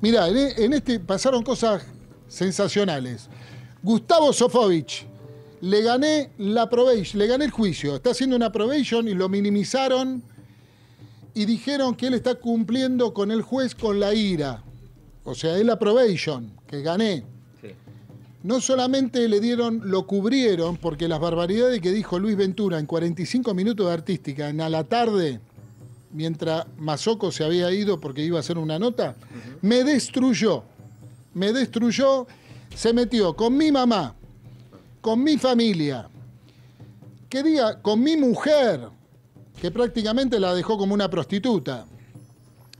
Mirá, e, en este pasaron cosas sensacionales. Gustavo Sofovich, le gané la probation, le gané el juicio. Está haciendo una probation y lo minimizaron y dijeron que él está cumpliendo con el juez con la ira. O sea, es la probation que gané. No solamente le dieron, lo cubrieron, porque las barbaridades que dijo Luis Ventura en 45 minutos de artística, en a la tarde, mientras Masoko se había ido porque iba a hacer una nota, me destruyó. Me destruyó, se metió con mi mamá, con mi familia, quería con mi mujer, que prácticamente la dejó como una prostituta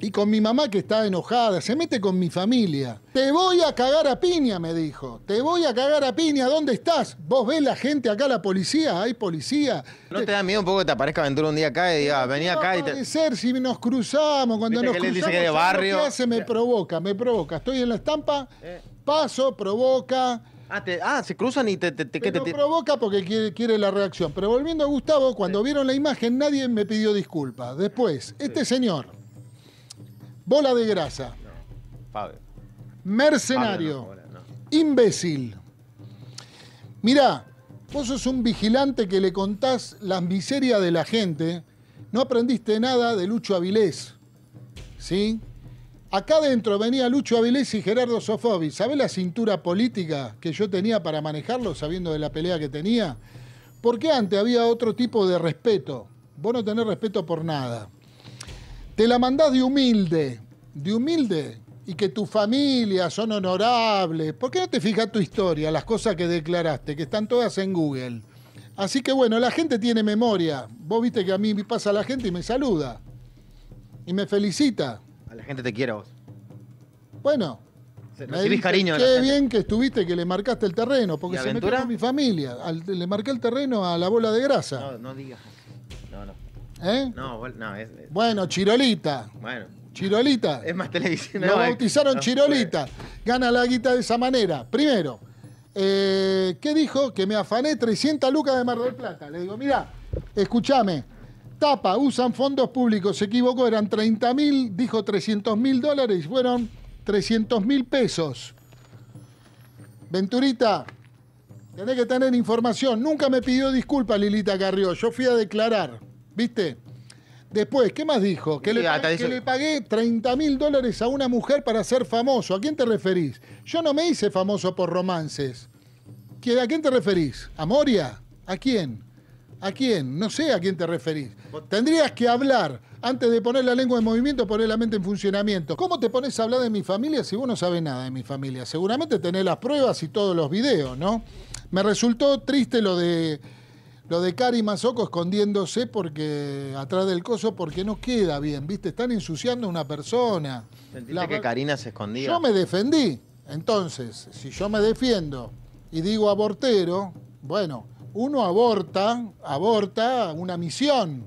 y con mi mamá que está enojada, se mete con mi familia. Te voy a cagar a piña, me dijo. Te voy a cagar a piña, ¿dónde estás? Vos ves la gente acá, la policía, hay policía. ¿No te da miedo un poco que te aparezca Ventura un día acá y diga, vení acá y te... ser si nos cruzamos, cuando nos cruzamos, dice que de barrio? se me provoca, me provoca. Estoy en la estampa, eh. paso, provoca... Ah, ah, se cruzan y te... te, te provoca porque quiere, la reacción. Pero volviendo a Gustavo, cuando vieron la imagen nadie me pidió disculpas. Después, este señor Bola de grasa. Mercenario. Imbécil. Mirá, vos sos un vigilante que le contás la miseria de la gente. No aprendiste nada de Lucho Avilés. ¿Sí? Acá adentro venía Lucho Avilés y Gerardo Sofobi. ¿Sabés la cintura política que yo tenía para manejarlo, sabiendo de la pelea que tenía? Porque antes había otro tipo de respeto. Vos no tenés respeto por nada te la mandás de humilde, de humilde, y que tu familia son honorables, ¿por qué no te fijas tu historia, las cosas que declaraste, que están todas en Google? Así que bueno, la gente tiene memoria. Vos viste que a mí me pasa la gente y me saluda. Y me felicita. A la gente te quiero vos. Bueno. cariño. Qué bien que estuviste, que le marcaste el terreno, porque se me quedó mi familia. le marqué el terreno a la bola de grasa. No, no digas. No, no. ¿Eh? Bueno, Chirolita. Bueno, Chirolita. es más televisión. Lo bautizaron Chirolita. Gana la guita de esa manera. Primero, eh, ¿qué dijo? Que me afané 300 lucas de Mar del Plata. Le digo, mirá, escúchame. Tapa, usan fondos públicos. Se equivocó, eran 30 mil, dijo 300 mil dólares y fueron 300 mil pesos. Venturita, tenés que tener información. Nunca me pidió disculpas Lilita Carrió. Yo fui a declarar. ¿Viste? Después, ¿qué más dijo? Que, le, pagué, que le pagué 30 mil dólares a una mujer para ser famoso. ¿A quién te referís? Yo no me hice famoso por romances. ¿A quién te referís? ¿A Moria? ¿A quién? ¿A quién? No sé a quién te referís. Tendrías que hablar. Antes de poner la lengua en movimiento, poner la mente en funcionamiento. ¿Cómo te pones a hablar de mi familia si vos no sabes nada de mi familia? Seguramente tenés las pruebas y todos los videos, ¿no? Me resultó triste lo de lo de Cari Mazoco escondiéndose porque atrás del coso porque no queda bien, ¿viste? Están ensuciando a una persona. ¿Sentiste que Karina se escondía? Yo me defendí. Entonces, si yo me defiendo y digo abortero, bueno, uno aborta, aborta una misión.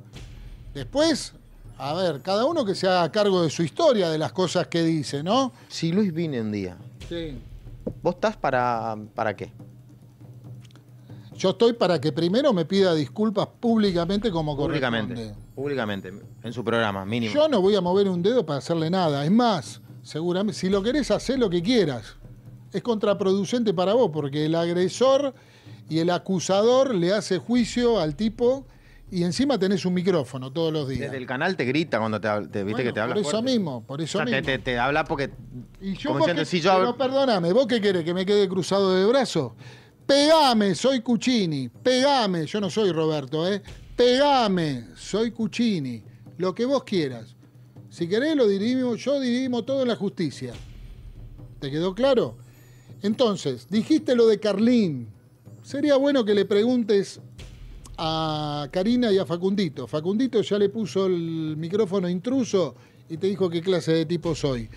Después, a ver, cada uno que se haga cargo de su historia, de las cosas que dice, ¿no? Si Luis viene en día. Sí. ¿Vos estás para, para qué? Yo estoy para que primero me pida disculpas públicamente como públicamente, corresponde. Públicamente, en su programa, mínimo. Yo no voy a mover un dedo para hacerle nada. Es más, seguramente, si lo querés, hacer lo que quieras. Es contraproducente para vos, porque el agresor y el acusador le hace juicio al tipo y encima tenés un micrófono todos los días. Desde el canal te grita cuando te, viste que te habla. Por eso mismo, por eso Te, habla porque. Y yo, como perdóname, ¿vos qué querés? ¿Que me quede cruzado de brazos? Pegame, soy Cuccini. Pegame, yo no soy Roberto, ¿eh? Pegame, soy Cuccini. Lo que vos quieras. Si querés, lo dirimos, yo dirimo todo en la justicia. ¿Te quedó claro? Entonces, dijiste lo de Carlín. Sería bueno que le preguntes a Karina y a Facundito. Facundito ya le puso el micrófono intruso y te dijo qué clase de tipo soy.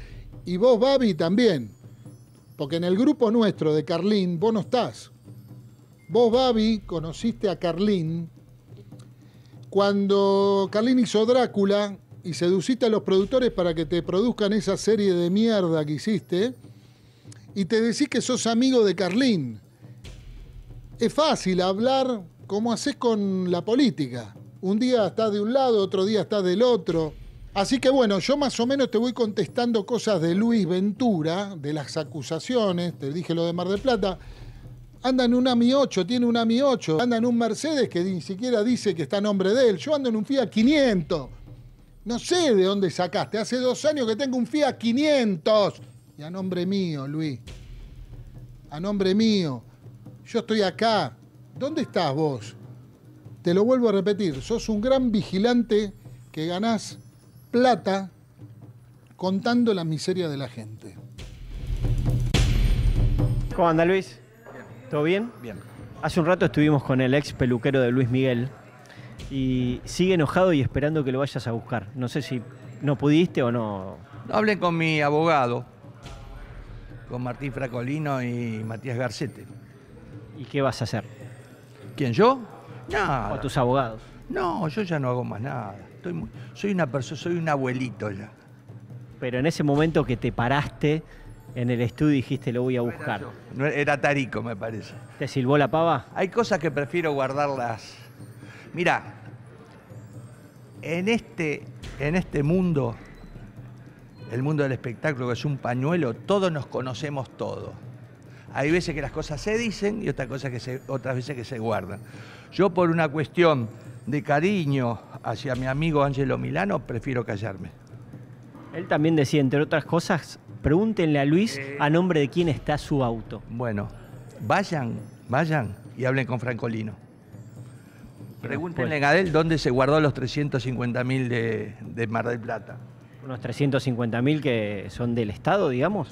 Y vos, Babi, también. Porque en el grupo nuestro de Carlín, vos no estás. Vos, Babi, conociste a Carlín cuando Carlín hizo Drácula y seduciste a los productores para que te produzcan esa serie de mierda que hiciste y te decís que sos amigo de Carlín. Es fácil hablar como haces con la política. Un día estás de un lado, otro día estás del otro. Así que bueno, yo más o menos te voy contestando cosas de Luis Ventura, de las acusaciones, te dije lo de Mar del Plata anda en un AMI 8, tiene un AMI 8, anda en un Mercedes que ni siquiera dice que está a nombre de él, yo ando en un FIA 500. No sé de dónde sacaste, hace dos años que tengo un FIA 500. Y a nombre mío, Luis, a nombre mío, yo estoy acá. ¿Dónde estás vos? Te lo vuelvo a repetir, sos un gran vigilante que ganás plata contando la miseria de la gente. ¿Cómo anda Luis? ¿Todo bien? Bien. Hace un rato estuvimos con el ex peluquero de Luis Miguel y sigue enojado y esperando que lo vayas a buscar. No sé si no pudiste o no. Hablé con mi abogado, con Martín Fracolino y Matías Garcete. ¿Y qué vas a hacer? ¿Quién, yo? Nada. ¿O tus abogados? No, yo ya no hago más nada. soy una persona, soy un abuelito ya. Pero en ese momento que te paraste en el estudio dijiste lo voy a buscar. era, Tarico, me parece. ¿Te silbó la pava? Hay cosas que prefiero guardarlas. Mira, en este, en este mundo, el mundo del espectáculo que es un pañuelo, todos nos conocemos todo. Hay veces que las cosas se dicen y otras, cosas que se, otras veces que se guardan. Yo por una cuestión de cariño hacia mi amigo Angelo Milano prefiero callarme. Él también decía, entre otras cosas, pregúntenle a Luis eh. a nombre de quién está su auto. Bueno, vayan, vayan y hablen con Francolino. Pregúntenle a Adel dónde se guardó los 350 mil de, Mar del Plata. Unos 350 mil que son del Estado, digamos.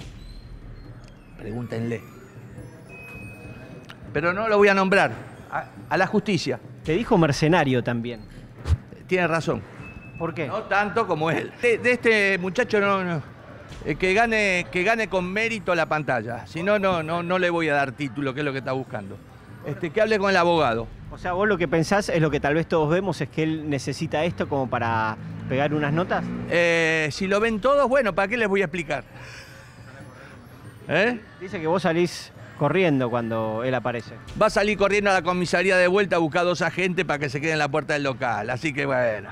Pregúntenle. Pero no lo voy a nombrar. A, la justicia. Te dijo mercenario también. Tiene razón. ¿Por qué? No tanto como él. De, este muchacho no eh, que, gane, que gane con mérito la pantalla. Si no, no, no, le voy a dar título, que es lo que está buscando. Este, que hable con el abogado. O sea, vos lo que pensás es lo que tal vez todos vemos, es que él necesita esto como para pegar unas notas. Eh, si lo ven todos, bueno, ¿para qué les voy a explicar? ¿Eh? Dice que vos salís corriendo cuando él aparece. Va a salir corriendo a la comisaría de vuelta a buscar dos agentes para que se queden en la puerta del local. Así que bueno.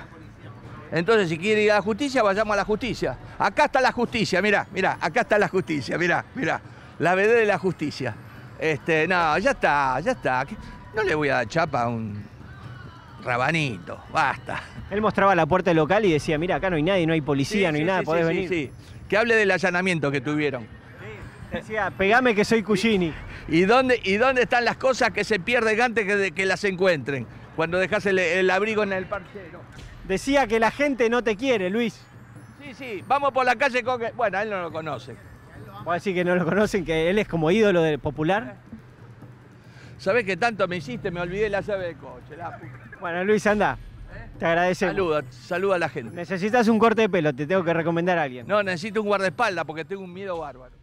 Entonces, si quiere ir a la justicia, vayamos a la justicia. Acá está la justicia, mirá, mirá, acá está la justicia, mirá, mirá. La BD de la justicia. Este, no, ya está, ya está. No le voy a dar chapa a un rabanito, basta. Él mostraba la puerta del local y decía, mira, acá no hay nadie, no hay policía, no hay nada, podés venir. Sí, sí, que hable del allanamiento que tuvieron. Decía, pegame que soy Cugini. ¿Y dónde, ¿Y dónde están las cosas que se pierden antes que, que las encuentren? Cuando dejas el, abrigo en el parcero. Decía que la gente no te quiere, Luis. Sí, sí, vamos por la calle con... Bueno, él no lo conoce. ¿Vos decir que no lo conocen, que él es como ídolo del popular? ¿Sabés que tanto me hiciste? Me olvidé la llave del coche. Bueno, Luis, anda. Te agradecemos. Saluda, saluda a la gente. Necesitas un corte de pelo, te tengo que recomendar a alguien. No, necesito un guardaespaldas porque tengo un miedo bárbaro.